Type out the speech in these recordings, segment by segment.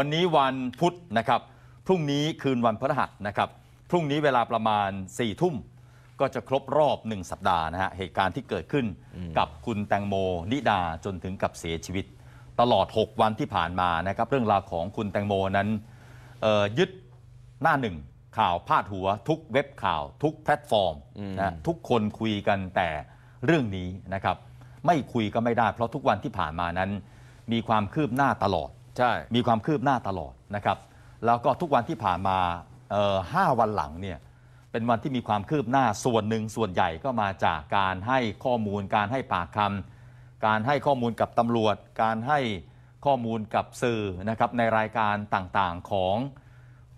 วันนี้วันพุธนะครับ พรุ่งนี้คืนวันพฤหัสนะครับ พรุ่งนี้เวลาประมาณ4ี่ทุ่มก็จะครบรอบ 1 สัปดาห์นะฮะเหตุการณ์ที่เกิดขึ้นกับคุณแตงโมนิดาจนถึงกับเสียชีวิต ตลอด 6 วันที่ผ่านมานะครับเรื่องราวของคุณแตงโมนั้น ยึดหน้าหนึ่ง ข่าวพาดหัว ทุกเว็บข่าว ทุกแพลตฟอร์มนะทุกคนคุยกันแต่เรื่องนี้นะครับไม่คุยก็ไม่ได้ เพราะทุกวันที่ผ่านมานั้น มีความคืบหน้าตลอดใช่มีความคืบหน้าตลอดนะครับแล้วก็ทุกวันที่ผ่านมาห้าวันหลังเนี่ยเป็นวันที่มีความคืบหน้าส่วนหนึ่งส่วนใหญ่ก็มาจากการให้ข้อมูลการให้ปากคำ การให้ข้อมูลกับตำรวจ การให้ข้อมูลกับสื่อนะครับในรายการต่างๆของ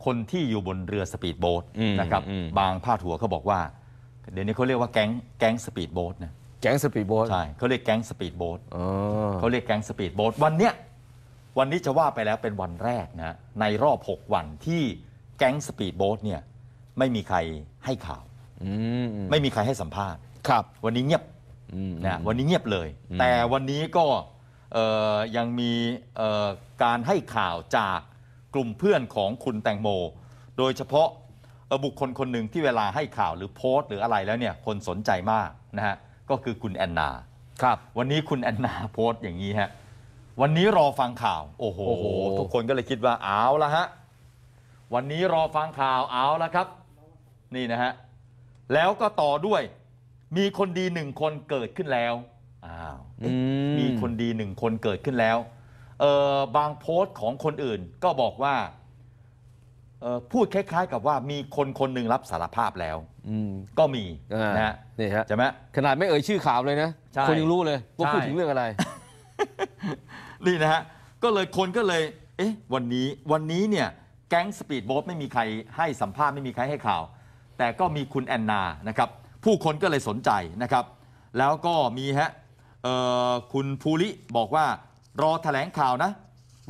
คนที่อยู่บนเรือสปีดโบ๊ทนะครับบางพาดหัวเขาบอกว่าเดี๋ยวนี้เขาเรียกว่าแก๊งแก๊งสปีดโบ๊ทนะแก๊งสปีดโบ๊ทใช่เขาเรียกแก๊งสปีดโบ๊ทเขาเรียกแก๊งสปีดโบ๊ทวันเนี้ยวันนี้จะว่าไปแล้วเป็นวันแรกนะในรอบ 6 วันที่แก๊งสปีดโบ๊ทเนี่ยไม่มีใครให้ข่าวอมไม่มีใครให้สัมภาษณ์ครับวันนี้เงียบนะวันนี้เงียบเลย แต่วันนี้ก็ยังมีการให้ข่าวจากกลุ่มเพื่อนของคุณแตงโม โดยเฉพาะบุคคลคนหนึ่งที่เวลาให้ข่าวหรือโพสต์ หรืออะไรแล้วเนี่ยคนสนใจมากนะฮะก็คือคุณแอนนาครับวันนี้คุณแอนนาโพสต์อย่างนี้ฮะวันนี้รอฟังข่าวโอ้โหโโหทุกคนก็เลยคิดว่า เอาละฮะวันนี้รอฟังข่าวเอาละครับ นี่นะฮะแล้วก็ต่อด้วย มีคนดีหนึ่งคนเกิดขึ้นแล้วอ้าวมมีคนดีหนึ่งคนเกิดขึ้นแล้ว เออบางโพสต์ของคนอื่นก็บอกว่าเอ่อพูดคล้ายๆ กับว่ามีคนคนหนึ่งรับสารภาพแล้ว อืมก็มีนะฮะนี่ฮะใช่ไหมขนาดไม่เอ่ยชื่อข่าวเลยนะ คนยังรู้เลยว่าพูดถึงเรื่องอะไรนี่นะฮะ ก็เลยคนก็เลย เอ๊ะ วันนี้ วันนี้เนี่ย แก๊งสปีดโบ๊ทไม่มีใครให้สัมภาษณ์ ไม่มีใครให้ข่าว แต่ก็มีคุณแอนนา นะครับ ผู้คนก็เลยสนใจนะครับ แล้วก็มีฮะคุณภูริบอกว่า รอถแถลงข่าวนะ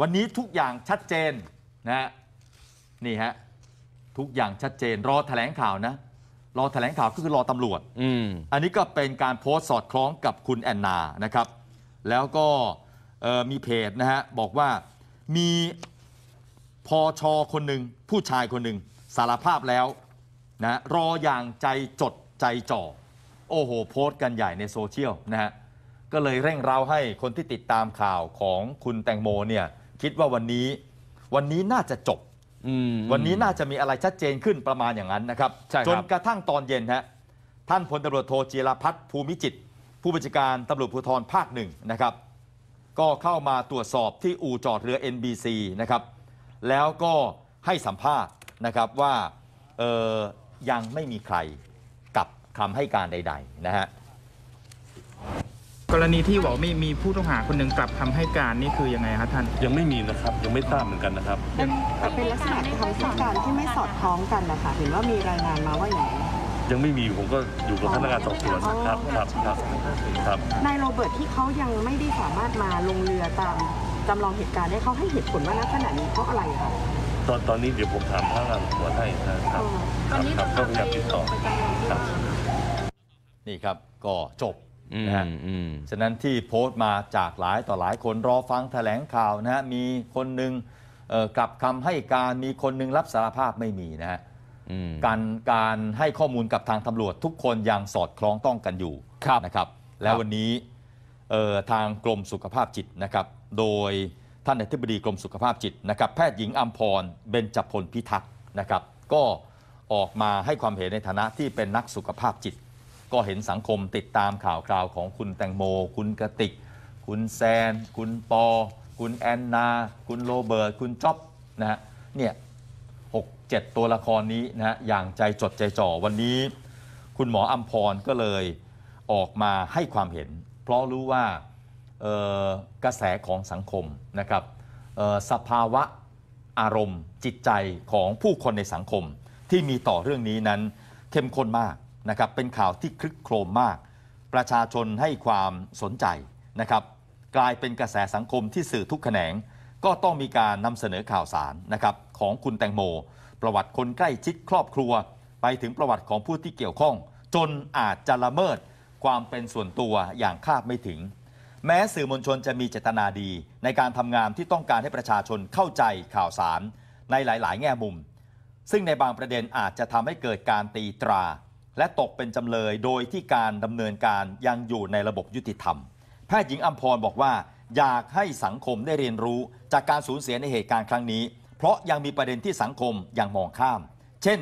วันนี้ทุกอย่างชัดเจนนะฮะนี่ฮะ ทุกอย่างชัดเจน รอถแถลงข่าวนะ รอถแถลงข่าวก็คือรอตำรวจออันนี้ก็เป็นการโพสต์สอดคล้องกับคุณแอนนา นะครับ แล้วก็มีเพจนะฮะบอกว่ามีพอชอคนหนึ่งผู้ชายคนหนึ่งสารภาพแล้วนะรออย่างใจจดใจจ่อ โอ้โหโพสต์กันใหญ่ในโซเชียลนะฮะก็เลยเร่งเร้าให้คนที่ติดตามข่าวของคุณแตงโมเนี่ยคิดว่าวันนี้วันนี้น่าจะจบวันนี้น่าจะมีอะไรชัดเจนขึ้นประมาณอย่างนั้นนะครับจนกระทั่งตอนเย็นฮะท่านพลตำรวจโทจีรพัฒน์ภูมิจิต ผู้บัญชาการตำรวจภูธรภาคหนึ่งนะครับก็เข้ามาตรวจสอบที่อู่จอดเรือ NBC นะครับ แล้วก็ให้สัมภาษณ์นะครับว่ายังไม่มีใครกับคำให้การใดๆนะฮะ กรณีที่บอกไม่มีผู้ต้องหาคนหนึ่งกลับคำให้การนี่คือยังไงครับท่าน ยังไม่มีนะครับ ยังไม่ทราบเหมือนกันนะครับ เป็นลักษณะคำให้การที่ไม่สอดคล้องกันนะคะเห็นว่ามีรายงานมาว่าอย่างไรยังไม่มี ผมก็อยู่กับพนักงานสอบสวนครับครับครับครับนายโรเบิร์ตที่เขายังไม่ได้สามารถมาลงเรือตามจำลองเหตุการณ์ได้เขาให้เหตุผลว่าณขณะนี้เพราะอะไรคบตอนตอนนี้เดี๋ยวผมถามพนักงานสอบสวนให้นะครับครับก็พยายามติดต่อครับนี่ครับก็จบนะฮะฉะนั้นที่โพสต์มาจากหลายต่อหลายคนรอฟังแถลงข่าวนะฮะมีคนหนึ่งกลับคำให้การมีคนหนึ่งรับสารภาพไม่มีนะฮะการการให้ข้อมูลกับทางตำรวจทุกคนยังสอดคล้องต้องกันอยู่นะครับ แล้ววันนี้ทางกรมสุขภาพจิตนะครับโดยท่านอธิบดีกรมสุขภาพจิตนะครับ แพทย์หญิงอัมพรเบญจพลพิทักษ์นะครับ ก็ออกมาให้ความเห็นในฐานะที่เป็นนักสุขภาพจิต ก็เห็นสังคมติดตามข่าวคราวของคุณแตงโม คุณกติกคุณแซน คุณปอ คุณแอนนา คุณโรเบิร์ตคุณจ็อบนะฮะเนี่ย6 7 ตัวละครนี้นะฮะอย่างใจจดใจจ่อ วันนี้คุณหมออํมพรก็เลยออกมาให้ความเห็น เพราะรู้ว่ากระแสของสังคมนะครับสภาวะอารมณ์ จิตใจของผู้คนในสังคมที่มีต่อเรื่องนี้นั้นเข้มข้นมากนะครับเป็นข่าวที่คลึกโครมมาก ประชาชนให้ความสนใจนะครับกลายเป็นกระแสสังคมที่สื่อทุกแขนงก็ต้องมีการนำเสนอข่าวสารนะครับของคุณแตงโม ประวัติคนใกล้ชิดครอบครัว ไปถึงประวัติของผู้ที่เกี่ยวข้อง จนอาจจะละเมิดความเป็นส่วนตัวอย่างคาดไม่ถึง แม้สื่อมวลชนจะมีเจตนาดี ในการทำงานที่ต้องการให้ประชาชนเข้าใจข่าวสารในหลาย ๆ แง่มุม ซึ่งในบางประเด็นอาจจะทำให้เกิดการตีตรา และตกเป็นจำเลยโดยที่การดำเนินการยังอยู่ในระบบยุติธรรม แพทย์หญิงอัมพรบอกว่าอยากให้สังคมได้เรียนรู้จากการสูญเสียในเหตุการณ์ครั้งนี้ เพราะยังมีประเด็นที่สังคมยังมองข้าม เช่น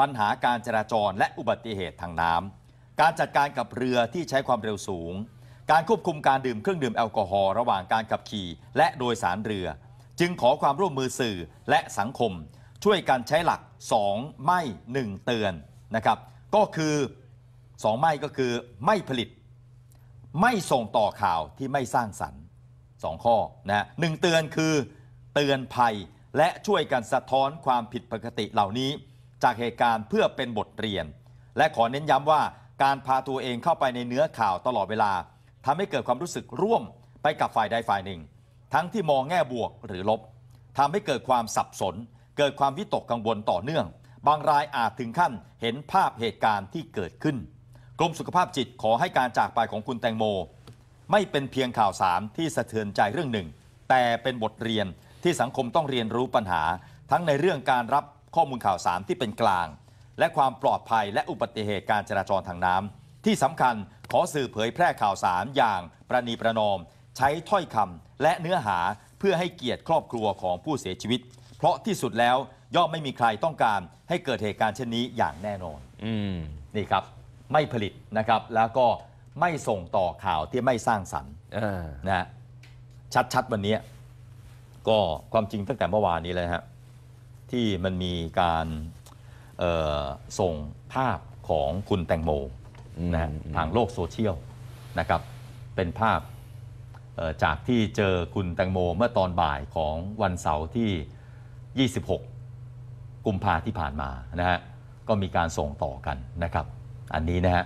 ปัญหาการจราจรและอุบัติเหตุทางน้ำ การจัดการกับเรือที่ใช้ความเร็วสูง การควบคุมการดื่มเครื่องดื่มแอลกอฮอล์ระหว่างการขับขี่ และโดยสารเรือ จึงขอความร่วมมือสื่อและสังคมช่วยกันใช้หลัก 2 ไม่ 1 เตือนนะครับ ก็คือ 2ไม่ก็คือ ไม่ผลิต ไม่ส่งต่อข่าวที่ไม่สร้างสรรค์2ข้อนะหนึ่งเตือนคือเตือนภัยและช่วยกันสะท้อนความผิดปกติเหล่านี้ จากเหตุการณ์เพื่อเป็นบทเรียน และขอเน้นย้ำว่าการพาตัวเองเข้าไปในเนื้อข่าวตลอดเวลาทำให้เกิดความรู้สึกร่วมไปกับฝ่ายใดฝ่ายหนึ่ง ทั้งที่มองแง่บวกหรือลบทำให้เกิดความสับสน เกิดความวิตกกังวลต่อเนื่อง บางรายอาจถึงขั้นเห็นภาพเหตุการณ์ที่เกิดขึ้น กรมสุขภาพจิตขอให้การจากไปของคุณแตงโมไม่เป็นเพียงข่าวสารที่สะเทือนใจเรื่องหนึ่ง แต่เป็นบทเรียนที่สังคมต้องเรียนรู้ปัญหา ทั้งในเรื่องการรับข้อมูลข่าวสารที่เป็นกลาง และความปลอดภัยและอุบัติเหตุการจราจรทางน้ำที่สำคัญขอสื่อเผยแพร่ข่าวสารอย่างประนีประนอม ใช้ถ้อยคำและเนื้อหาเพื่อให้เกียรติครอบครัวของผู้เสียชีวิต เพราะที่สุดแล้วย่อมไม่มีใครต้องการให้เกิดเหตุการณ์เช่นนี้อย่างแน่นอนนี่ครับ ไม่ผลิตนะครับแล้วก็ไม่ส่งต่อข่าวที่ไม่สร้างสรรค์นะ ชัดๆวันนี้ ก็ความจริงตั้งแต่เมื่อวานนี้เลยฮะที่มันมีการส่งภาพของคุณแตงโมนะทางโลกโซเชียลนะครับ เป็นภาพจากที่เจอคุณแตงโมเมื่อตอนบ่ายของวันเสาร์ที่ 26 กุมภาที่ผ่านมานะฮะก็มีการส่งต่อกันนะครับ อันนี้นะฮะ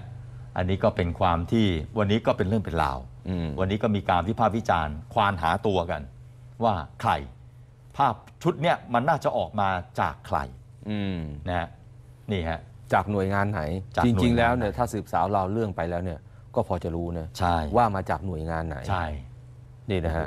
อันนี้ก็เป็นความที่วันนี้ก็เป็นเรื่องเป็นราวอวันนี้ก็มีการวิพากษ์วิจารณ์ควานหาตัวกัน ว่าใครภาพชุดเนี้ยมันน่าจะออกมาจากใครนะฮะนี่ฮะจากหน่วยงานไหนจจริงๆ แล้วเนี่ยถ้าสืบสาวเราเรื่องไปแล้วเนี่ย ก็พอจะรู้นะใช่ว่ามาจากหน่วยงานไหน ใช่ นี่นะฮะ